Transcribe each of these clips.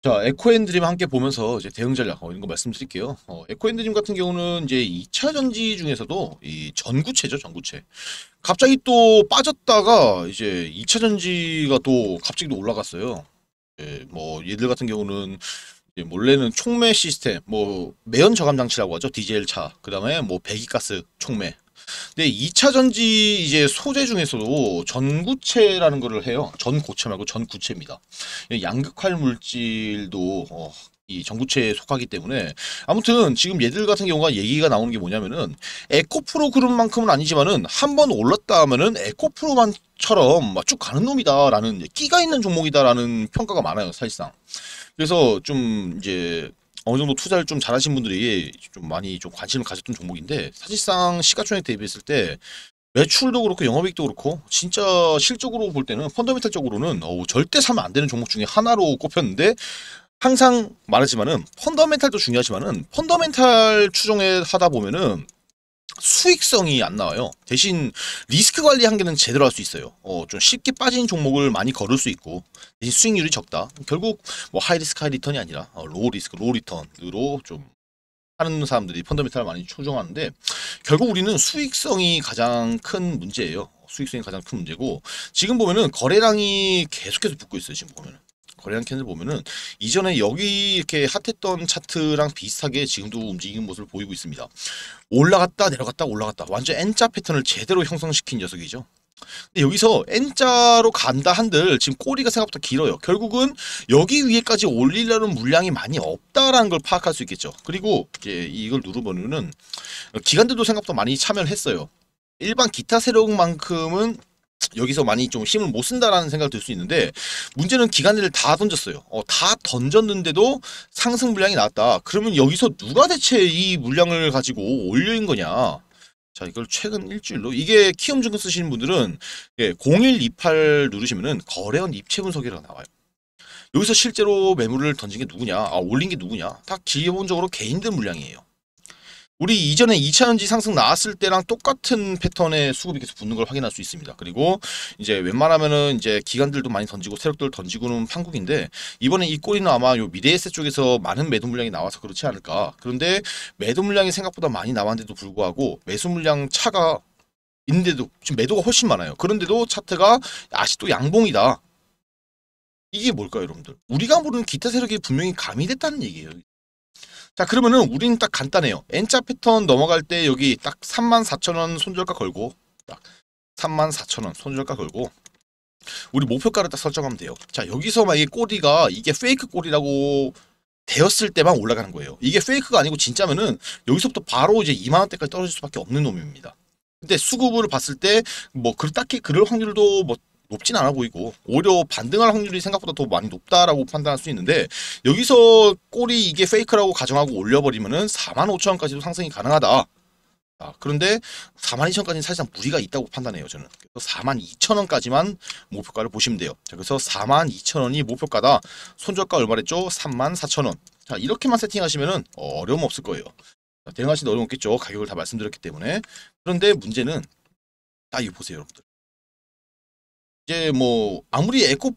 자, 에코엔드림 함께 보면서 이제 대응 전략 어, 이런 거 말씀드릴게요. 어, 에코엔드림 같은 경우는 이제 2차 전지 중에서도 이 전구체죠, 전구체. 갑자기 또 빠졌다가 이제 2차 전지가 또 갑자기 또 올라갔어요. 예, 뭐 얘들 같은 경우는 몰래는 촉매 시스템, 뭐 매연 저감 장치라고 하죠, 디젤 차. 그다음에 뭐 배기가스 촉매, 근데 2차 전지 이제 소재 중에서도 전구체라는 거를 해요. 전고체 말고 전구체입니다. 예, 양극활 물질도 어, 이 전구체에 속하기 때문에 아무튼 지금 얘들 같은 경우가 얘기가 나오는 게 뭐냐면은 에코프로 그룹만큼은 아니지만은 한번 올랐다 하면은 에코프로만처럼 쭉 가는 놈이다라는 예, 끼가 있는 종목이다라는 평가가 많아요 사실상 그래서 좀 이제 어느 정도 투자를 좀 잘하신 분들이 좀 많이 좀 관심을 가졌던 종목인데 사실상 시가총액 대비했을 때 매출도 그렇고 영업이익도 그렇고 진짜 실적으로 볼 때는 펀더멘탈적으로는 어우, 절대 사면 안 되는 종목 중에 하나로 꼽혔는데 항상 말하지만은 펀더멘탈도 중요하지만은 펀더멘탈 추종에 하다 보면은 수익성이 안 나와요. 대신 리스크 관리 한계는 제대로 할 수 있어요. 어, 좀 쉽게 빠진 종목을 많이 걸을 수 있고 대신 수익률이 적다. 결국 뭐 하이 리스크 하이 리턴이 아니라 어, 로우 리스크 로우 리턴으로 좀 하는 사람들이 펀더미탈을 많이 추종하는데 결국 우리는 수익성이 가장 큰 문제예요. 수익성이 가장 큰 문제고 지금 보면은 거래량이 계속해서 붙고 있어요. 지금 보면은 거래량 캔들 보면은 이전에 여기 이렇게 핫했던 차트랑 비슷하게 지금도 움직이는 모습을 보이고 있습니다. 올라갔다 내려갔다 올라갔다 완전 N자 패턴을 제대로 형성시킨 녀석이죠. 근데 여기서 N자로 간다 한들 지금 꼬리가 생각보다 길어요. 결국은 여기 위에까지 올리려는 물량이 많이 없다라는 걸 파악할 수 있겠죠. 그리고 이제 이걸 누르면은 기관들도 생각보다 많이 참여를 했어요. 일반 기타 세력만큼은 여기서 많이 좀 힘을 못 쓴다라는 생각이 들 수 있는데 문제는 기간을다 던졌어요. 어, 다 던졌는데도 상승 물량이 나왔다. 그러면 여기서 누가 대체 이 물량을 가지고 올려인 거냐? 자 이걸 최근 일주일로 이게 키움 증권 쓰시는 분들은 예, 0128 누르시면은 거래원 입체 분석이라고 나와요. 여기서 실제로 매물을 던진 게 누구냐? 아 올린 게 누구냐? 다 기본적으로 개인들 물량이에요. 우리 이전에 2차전지 상승 나왔을 때랑 똑같은 패턴의 수급이 계속 붙는 걸 확인할 수 있습니다. 그리고 이제 웬만하면은 이제 기관들도 많이 던지고 세력들 던지고는 판국인데 이번에 이 꼬리는 아마 요 미래에셋 쪽에서 많은 매도 물량이 나와서 그렇지 않을까. 그런데 매도 물량이 생각보다 많이 나왔는데도 불구하고 매수 물량 차가 있는데도 지금 매도가 훨씬 많아요. 그런데도 차트가 아직도 양봉이다. 이게 뭘까요, 여러분들? 우리가 모르는 기타 세력이 분명히 가미됐다는 얘기예요. 자 그러면은 우리는 딱 간단해요. N자 패턴 넘어갈 때 여기 딱 34,000원 손절가 걸고 딱 34,000원 손절가 걸고 우리 목표가를 딱 설정하면 돼요. 자 여기서 만약에 꼬리가 이게 페이크 꼬리라고 되었을 때만 올라가는 거예요. 이게 페이크가 아니고 진짜면은 여기서부터 바로 이제 2만원대까지 떨어질 수밖에 없는 놈입니다. 근데 수급을 봤을 때 뭐 그, 딱히 그럴 확률도 뭐 높진 않아 보이고 오히려 반등할 확률이 생각보다 더 많이 높다라고 판단할 수 있는데 여기서 꼬리 이게 페이크라고 가정하고 올려버리면은 4만 5천 원까지도 상승이 가능하다. 아, 그런데 4만 2천까지는 사실상 무리가 있다고 판단해요 저는 그래서 4만 2천 원까지만 목표가를 보시면 돼요 자, 그래서 4만 2천 원이 목표가다 손절가 얼마랬죠? 3만 4천 원자 이렇게만 세팅하시면 어려움 없을 거예요 대응하시는 어려움 없겠죠 가격을 다 말씀드렸기 때문에 그런데 문제는 딱 이거 보세요 여러분들 이제 뭐 아무리 에코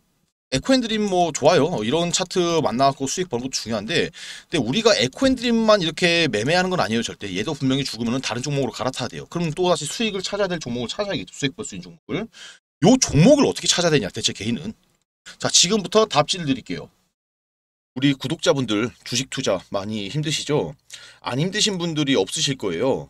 에코앤드림 뭐 좋아요. 이런 차트 만나고 수익 벌는 것도 중요한데 근데 우리가 에코앤드림만 이렇게 매매하는 건 아니에요. 절대. 얘도 분명히 죽으면 다른 종목으로 갈아타야 돼요. 그럼 또다시 수익을 찾아야 될 종목을 찾아야겠죠. 수익 벌 수 있는 종목을. 요 종목을 어떻게 찾아야 되냐 대체 개인은. 자 지금부터 답지를 드릴게요. 우리 구독자분들 주식 투자 많이 힘드시죠? 안 힘드신 분들이 없으실 거예요.